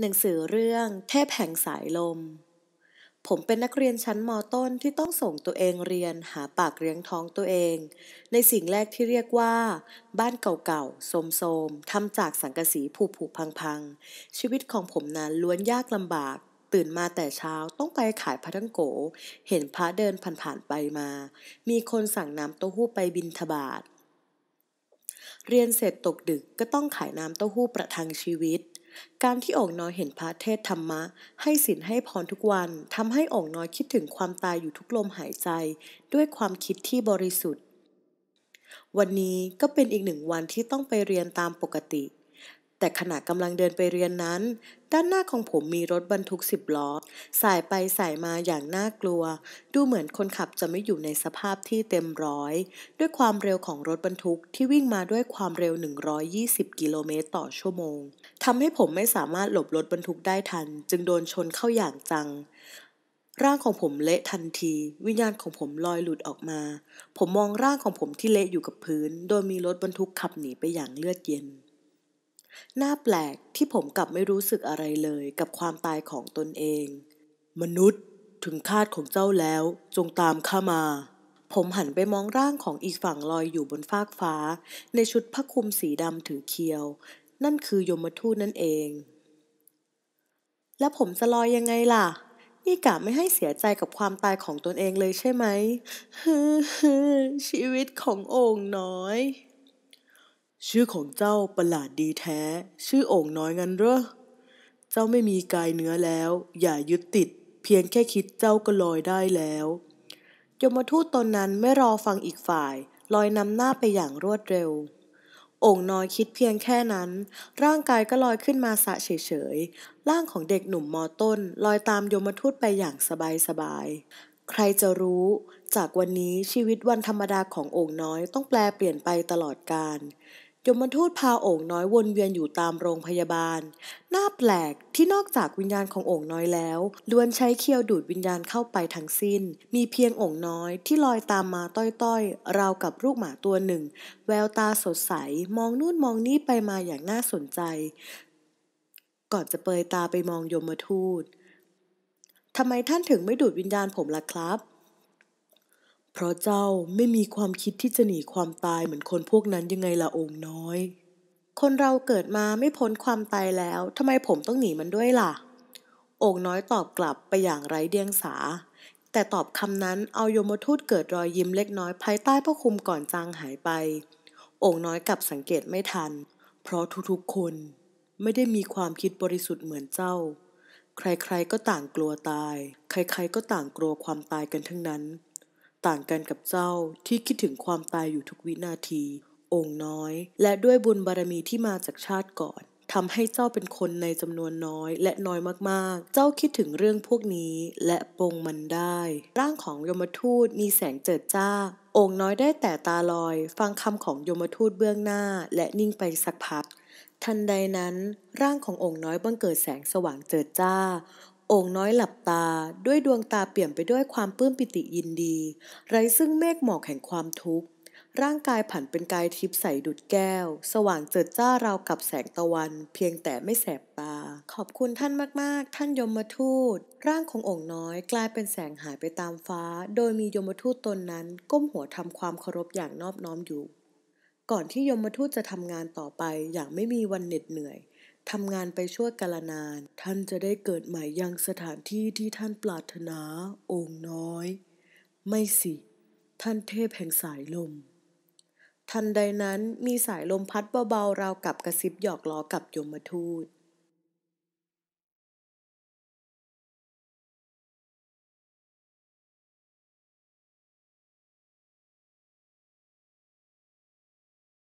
หนังสือเรื่องเทพแห่งสายลม ผมเป็นนักเรียนชั้นมต้นที่ต้องส่งตัวเองเรียนหาปากเลี้ยงท้องตัวเอง ในสิ่งแรกที่เรียกว่า บ้านเก่าๆโสมๆทำจากสังกะสีผุผุพังๆชีวิตของผมนั้นล้วนยากลำบาก ตื่นมาแต่เช้าต้องไปขายพระทั้งโก เห็นพระเดินผ่านๆไปมา มีคนสั่งน้ำเต้าหู้ไปบินทบาท เรียนเสร็จตกดึกก็ต้องขายน้ำเต้าหู้ประทังชีวิตการที่องค์น้อยเห็นพระเทศธรรมะให้ศีลให้พรทุกวันทำให้องค์น้อยคิดถึงความตายอยู่ทุกลมหายใจ ด้วยความคิดที่บริสุทธิ์ วันนี้ก็เป็นอีกหนึ่งวันที่ต้องไปเรียนตามปกติแต่ขณะกำลังเดินไปเรียนนั้น ด้านหน้าของผมมีรถบรรทุกสิบล้อสายไปสายมาอย่างน่ากลัว ดูเหมือนคนขับจะไม่อยู่ในสภาพที่เต็มร้อย ด้วยความเร็วของรถบรรทุกที่วิ่งมาด้วยความเร็ว 120กิโลเมตร ต่อชั่วโมง ทำให้ผมไม่สามารถหลบรถบรรทุกได้ทัน จึงโดนชนเข้าอย่างจัง ร่างของผมเละทันที วิญญาณของผมลอยหลุดออกมา ผมมองร่างของผมที่เละอยู่กับพื้น โดยมีรถบรรทุกขับหนีไปอย่างเลือดเย็นน่าแปลกที่ผมกลับไม่รู้สึกอะไรเลยกับความตายของตนเอง มนุษย์ถึงคาดของเจ้าแล้วจงตามข้ามา ผมหันไปมองร่างของอีกฝั่งลอยอยู่บนฟากฟ้าในชุดผ้าคลุมสีดำถือเคียว นั่นคือยมทูตนั่นเอง แล้วผมจะลอยยังไงล่ะ นี่กะไม่ให้เสียใจกับความตายของตนเองเลยใช่ไหมฮึชีวิตของโอ่งน้อยชื่อของเจ้าประหลาดดีแท้ ชื่อโอ่งน้อยงั้นเหรอเจ้าไม่มีกายเนื้อแล้ว อย่ายึดติด เพียงแค่คิดเจ้าก็ลอยได้แล้วยมทูตตนนั้นไม่รอฟังอีกฝ่าย ลอยนำหน้าไปอย่างรวดเร็วโอ่งน้อยคิดเพียงแค่นั้น ร่างกายก็ลอยขึ้นมาสะเฉยๆ ร่างของเด็กหนุ่มมอต้นลอยตามยมทูตไปอย่างสบายๆ ใครจะรู้ จากวันนี้ชีวิตวันธรรมดาของโอ่งน้อยต้องแปลเปลี่ยนไปตลอดกาลยมทูตพาโอ่งน้อยวนเวียนอยู่ตามโรงพยาบาลน่าแปลกที่นอกจากวิญญาณของโอ่งน้อยแล้วล้วนใช้เคียวดูดวิญญาณเข้าไปทั้งสิ้น มีเพียงโอ่งน้อยที่ลอยตามมาต้อยๆราวกับลูกหมาตัวหนึ่ง แววตาสดใสมองนู่นมองนี่ไปมาอย่างน่าสนใจ ก่อนจะเปิดตาไปมองยมทูตทำไมท่านถึงไม่ดูดวิญญาณผมล่ะครับเพราะเจ้าไม่มีความคิดที่จะหนีความตายเหมือนคนพวกนั้นยังไงล่ะองค์น้อย คนเราเกิดมาไม่พ้นความตายแล้วทำไมผมต้องหนีมันด้วยล่ะ องค์น้อยตอบกลับไปอย่างไร้เดียงสา แต่ตอบคำนั้นเอายมทูตเกิดรอยยิ้มเล็กน้อยภายใต้ผ้าคลุมก่อนจางหายไป องค์น้อยกลับสังเกตไม่ทัน เพราะทุกๆคนไม่ได้มีความคิดบริสุทธิ์เหมือนเจ้า ใครๆ ก็ต่างกลัวตาย ใครๆ ก็ต่างกลัวความตายกันทั้งนั้นต่างกันกับเจ้าที่คิดถึงความตายอยู่ทุกวินาที องค์น้อย และด้วยบุญบารมีที่มาจากชาติก่อนทำให้เจ้าเป็นคนในจำนวนน้อยและน้อยมากๆ เจ้าคิดถึงเรื่องพวกนี้ และปรงมันได้ ร่างของยมทูตมีแสงเจิดจ้า องค์น้อยได้แต่ตาลอย ฟังคำของยมทูตเบื้องหน้า และนิ่งไปสักพักทันใดนั้นร่างขององค์น้อยบังเกิดแสงสว่างเจิดจ้าโอ่งน้อยหลับตา ด้วยดวงตาเปลี่ยนไปด้วยความปลื้มปิติยินดี ไร้ซึ่งเมฆหมอกแห่งความทุกข์ร่างกายผันเป็น กายทิพย์ใสดุดแก้ว สว่างเจิดจ้าราวกับแสงตะวันเพียงแต่ไม่แสบตา ขอบคุณท่านมาก ๆ ท่านยมทูต ร่างขององค์น้อยกลายเป็นแสงหายไปตามฟ้า โดยมียมทูตตนนั้นก้มหัวทำความเคารพอย่างนอบน้อมอยู่ ก่อนที่ยมทูตจะทำงานต่อไปอย่างไม่มีวันเหน็ดเหนื่อยทำงานไปชั่วกาลนาน ท่านจะได้เกิดใหม่ยังสถานที่ที่ท่านปรารถนาองค์น้อย ไม่สิ ท่านเทพแห่งสายลม ทันใดนั้นมีสายลมพัดเบาๆราวกับกระซิบหยอกล้อกับยมทูต